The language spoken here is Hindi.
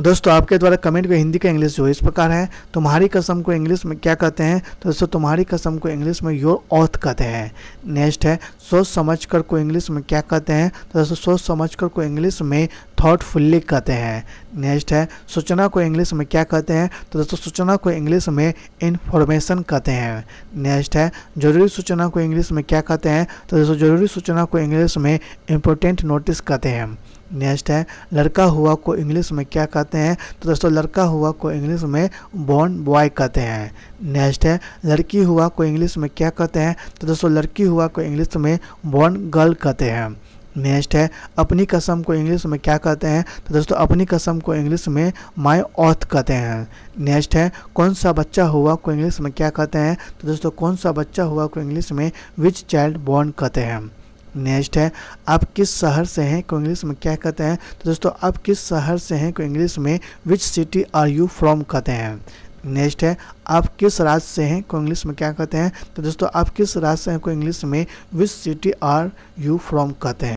दोस्तों आपके द्वारा कमेंट में हिंदी का इंग्लिश जो इस प्रकार है तुम्हारी कसम को इंग्लिश में क्या कहते हैं तो दोस्तों तुम्हारी कसम को इंग्लिश में योर ऑथ कहते हैं नेक्स्ट है सोच समझ कर को इंग्लिश में क्या कहते हैं तो दोस्तों सोच समझ कर को इंग्लिश में थॉटफुल्ली कहते हैं नेक्स्ट है सूचना को इंग्लिश में क्या कहते हैं तो दोस्तों सूचना को इंग्लिश में इन्फॉर्मेशन कहते हैं नेक्स्ट है जरूरी सूचना को इंग्लिश में क्या कहते हैं तो दोस्तों जरूरी सूचना को इंग्लिश में इम्पोर्टेंट नोटिस कहते हैं नेक्स्ट है लड़का हुआ को इंग्लिश में क्या कहते हैं तो दोस्तों लड़का हुआ को इंग्लिश में बॉर्न बॉय कहते हैं नेक्स्ट है लड़की हुआ को इंग्लिश में क्या कहते हैं तो दोस्तों लड़की हुआ को इंग्लिश में बॉर्न गर्ल कहते हैं नेक्स्ट है अपनी कसम को इंग्लिश में क्या कहते हैं तो दोस्तों अपनी कसम को इंग्लिश में माई ऑथ कहते हैं नेक्स्ट है कौन सा बच्चा हुआ को इंग्लिश में क्या कहते हैं तो दोस्तों कौन सा बच्चा हुआ को इंग्लिश में विच चाइल्ड बॉर्न कहते हैं नेक्स्ट है आप किस शहर से हैं को इंग्लिश में क्या कहते हैं तो दोस्तों आप किस शहर से हैं को इंग्लिश में which city are you from कहते हैं नेक्स्ट है आप किस राज्य से हैं को इंग्लिश में क्या कहते हैं तो दोस्तों आप किस राज्य से हैं को इंग्लिश में which city are you from कहते हैं